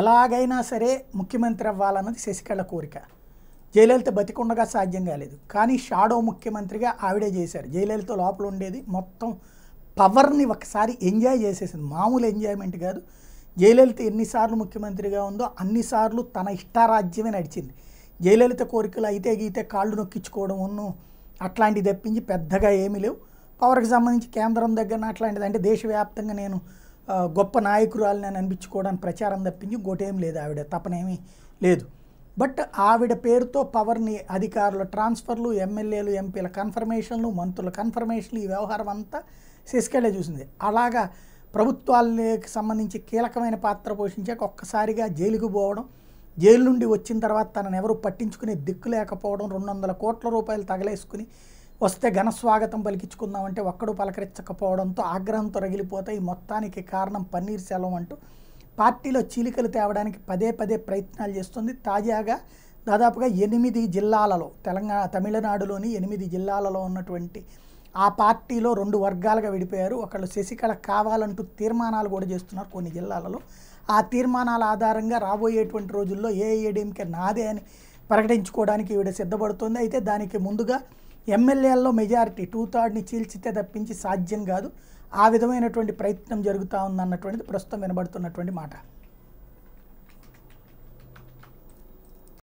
ఎలాగైనా సరే ముఖ్యమంత్రి అవ్వాలన్నది శశికళ కోరిక జయలలిత బతికుండగా సాధ్యం కాలేదు కానీ షాడో ముఖ్యమంత్రిగా ఆవిడే చేశారు జయలలిత లోపల ఉండేది మొత్తం పవర్ని ఒకసారి ఎంజాయ్ చేసేసింది మామూలు ఎంజాయ్మెంట్ కాదు జయలలిత ఎన్నిసార్లు ముఖ్యమంత్రిగా ఉందో అన్నిసార్లు తన ఇష్టారాజ్యమే నడిచింది జయలలిత కోరికలు అయితే గీతే కాళ్ళు నొక్కించుకోవడం ఉన్ను అట్లాంటివి తెప్పించి పెద్దగా ఏమీ లేవు పవర్కి సంబంధించి కేంద్రం దగ్గర అట్లాంటిది అంటే దేశవ్యాప్తంగా నేను గొప్ప నాయకురాలని అని అనిపించుకోవడానికి ప్రచారం తప్పించి గోటేం లేదు ఆవిడ తపనేమి లేదు బట్ ఆవిడ పేరుతో పవర్ని అధికారుల ట్రాన్స్ఫర్లు ఎమ్మెల్యేలు ఎంపీల కన్ఫర్మేషన్లు మంత్రుల కన్ఫర్మేషన్లు ఈ వ్యవహారం అంతా సిస్కెళ్ళే చూసింది అలాగా ప్రభుత్వాలకి సంబంధించి కీలకమైన పాత్ర పోషించాక ఒక్కసారిగా జైలుకు పోవడం జైలు నుండి వచ్చిన తర్వాత తనను ఎవరు పట్టించుకునే దిక్కు లేకపోవడం రెండు వందల కోట్ల రూపాయలు తగలేసుకుని వస్తే ఘనస్వాగతం పలికించుకుందామంటే ఒక్కడు పలకరించకపోవడంతో ఆగ్రహం రగిలిపోతాయి మొత్తానికి కారణం పన్నీర్ సెలవు అంటూ పార్టీలో చీలికలు తేవడానికి పదే పదే ప్రయత్నాలు చేస్తుంది తాజాగా దాదాపుగా ఎనిమిది జిల్లాలలో తెలంగాణ తమిళనాడులోని ఎనిమిది జిల్లాలలో ఉన్నటువంటి ఆ పార్టీలో రెండు వర్గాలుగా విడిపోయారు ఒకళ్ళు శశికళ కావాలంటూ తీర్మానాలు కూడా చేస్తున్నారు కొన్ని జిల్లాలలో ఆ తీర్మానాల ఆధారంగా రాబోయేటువంటి రోజుల్లో ఏఐఏడిఎంకే నాదే అని ప్రకటించుకోవడానికి ఈవిడ సిద్ధపడుతుంది అయితే దానికి ముందుగా ఎమ్మెల్యేల్లో మెజారిటీ టూ థర్డ్ని చీల్చితే తప్పించి సాధ్యం కాదు ఆ విధమైనటువంటి ప్రయత్నం జరుగుతూ ఉందన్నటువంటిది ప్రస్తుతం వినబడుతున్నటువంటి మాట